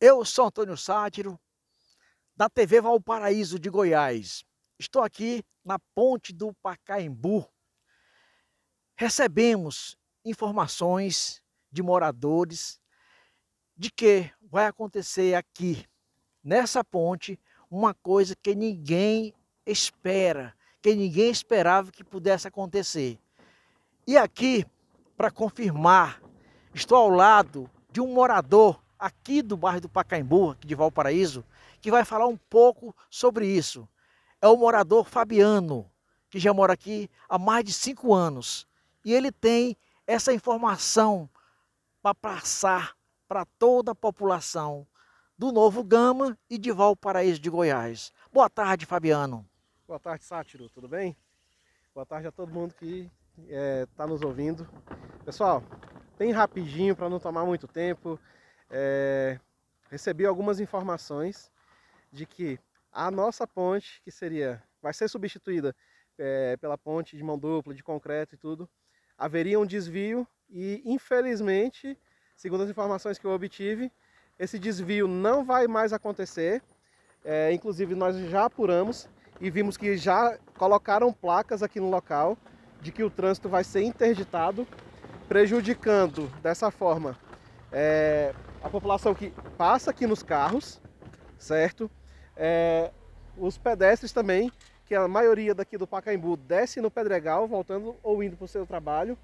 Eu sou Antônio Sátiro, da TV Valparaíso de Goiás. Estou aqui na ponte do Pacaembu. Recebemos informações de moradores de que vai acontecer aqui, nessa ponte, uma coisa que ninguém espera, que ninguém esperava que pudesse acontecer. E aqui, para confirmar, estou ao lado de um morador aqui do bairro do Pacaembu, aqui de Valparaíso, que vai falar um pouco sobre isso. É o morador Fabiano, que já mora aqui há mais de cinco anos. E ele tem essa informação para passar para toda a população do Novo Gama e de Valparaíso de Goiás. Boa tarde, Fabiano. Boa tarde, Sátiro. Tudo bem? Boa tarde a todo mundo que está eh, é, nos ouvindo. Pessoal, bem rapidinho para não tomar muito tempo é, recebi algumas informações de que a nossa ponte, que seria, vai ser substituída é, pela ponte de mão dupla, de concreto e tudo, haveria um desvio e, infelizmente, segundo as informações que eu obtive, esse desvio não vai mais acontecer. É, inclusive, nós já apuramos e vimos que já colocaram placas aqui no local de que o trânsito vai ser interditado, prejudicando dessa forma é, a população que passa aqui nos carros, certo? É, os pedestres também, que a maioria daqui do Pacaembu desce no Pedregal, voltando ou indo para o seu trabalho,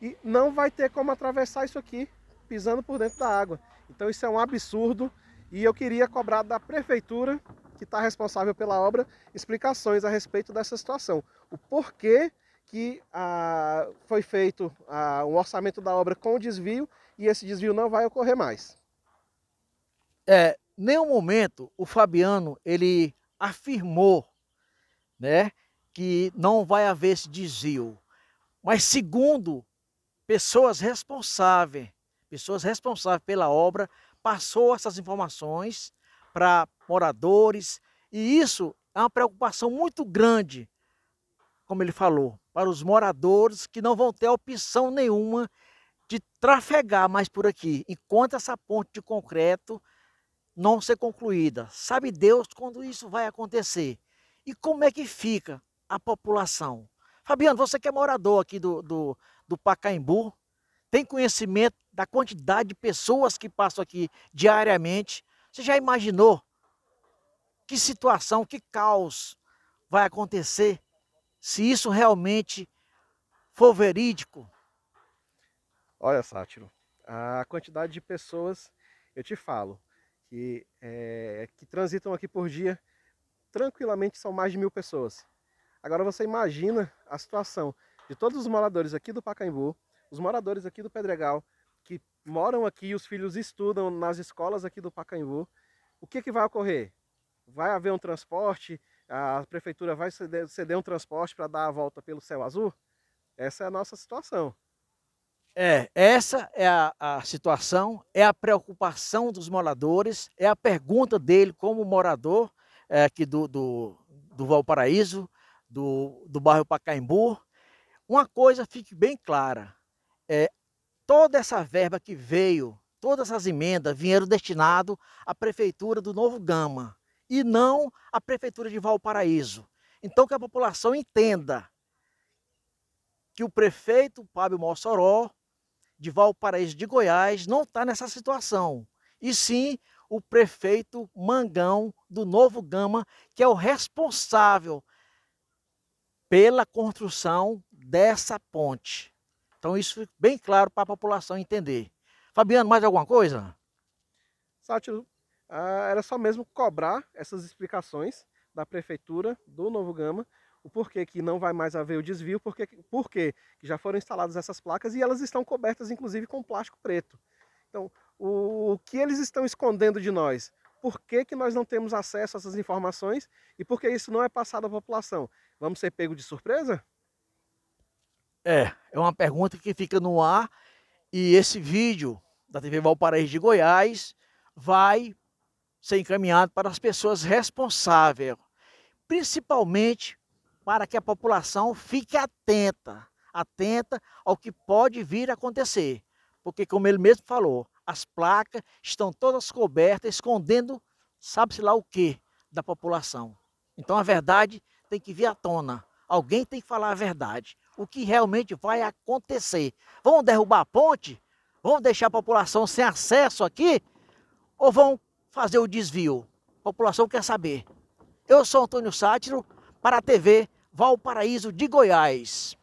e não vai ter como atravessar isso aqui pisando por dentro da água. Então isso é um absurdo e eu queria cobrar da prefeitura, que está responsável pela obra, explicações a respeito dessa situação. O porquê que ah, foi feito ah, um orçamento da obra com desvio e esse desvio não vai ocorrer mais. É, nenhum momento o Fabiano ele afirmou, né, que não vai haver esse desvio. Mas segundo pessoas responsáveis, pessoas responsáveis pela obra, passou essas informações para moradores e isso é uma preocupação muito grande, como ele falou, para os moradores que não vão ter opção nenhuma de trafegar mais por aqui, enquanto essa ponte de concreto não ser concluída. Sabe Deus quando isso vai acontecer. E como é que fica a população? Fabiano, você que é morador aqui do, do, do Pacaembu, tem conhecimento da quantidade de pessoas que passam aqui diariamente. Você já imaginou que situação, que caos vai acontecer se isso realmente for verídico? Olha, Sátiro, a quantidade de pessoas, eu te falo, que, é, que transitam aqui por dia, tranquilamente são mais de mil pessoas. Agora você imagina a situação de todos os moradores aqui do Pacaembu, os moradores aqui do Pedregal, que moram aqui, os filhos estudam nas escolas aqui do Pacaembu, o que, que vai ocorrer? Vai haver um transporte? A prefeitura vai ceder, ceder um transporte para dar a volta pelo céu azul? Essa é a nossa situação. É, essa é a, a, situação, é a preocupação dos moradores, é a pergunta dele como morador é, aqui do, do, do Valparaíso, do, do bairro Pacaembu. Uma coisa fique bem clara, é, toda essa verba que veio, todas essas emendas vieram destinado à prefeitura do Novo Gama e não à prefeitura de Valparaíso. Então que a população entenda que o prefeito Fábio Mossoró de Valparaíso de Goiás não está nessa situação, e sim o prefeito Mangão do Novo Gama, que é o responsável pela construção dessa ponte. Então isso fica bem claro para a população entender. Fabiano, mais alguma coisa? Sátiro, ah, era só mesmo cobrar essas explicações da prefeitura do Novo Gama o porquê que não vai mais haver o desvio, porque, porque já foram instaladas essas placas e elas estão cobertas inclusive com plástico preto. Então, o, o que eles estão escondendo de nós? Por que, que nós não temos acesso a essas informações e por que isso não é passado à população? Vamos ser pego de surpresa? É, é uma pergunta que fica no ar e esse vídeo da TV Valparaíso de Goiás vai ser encaminhado para as pessoas responsáveis, principalmente para que a população fique atenta, atenta ao que pode vir a acontecer. Porque, como ele mesmo falou, as placas estão todas cobertas, escondendo sabe-se lá o que da população. Então a verdade tem que vir à tona. Alguém tem que falar a verdade. O que realmente vai acontecer? Vão derrubar a ponte? Vão deixar a população sem acesso aqui? Ou vão fazer o desvio? A população quer saber. Eu sou Antônio Sátiro para a TV Valparaíso de Goiás.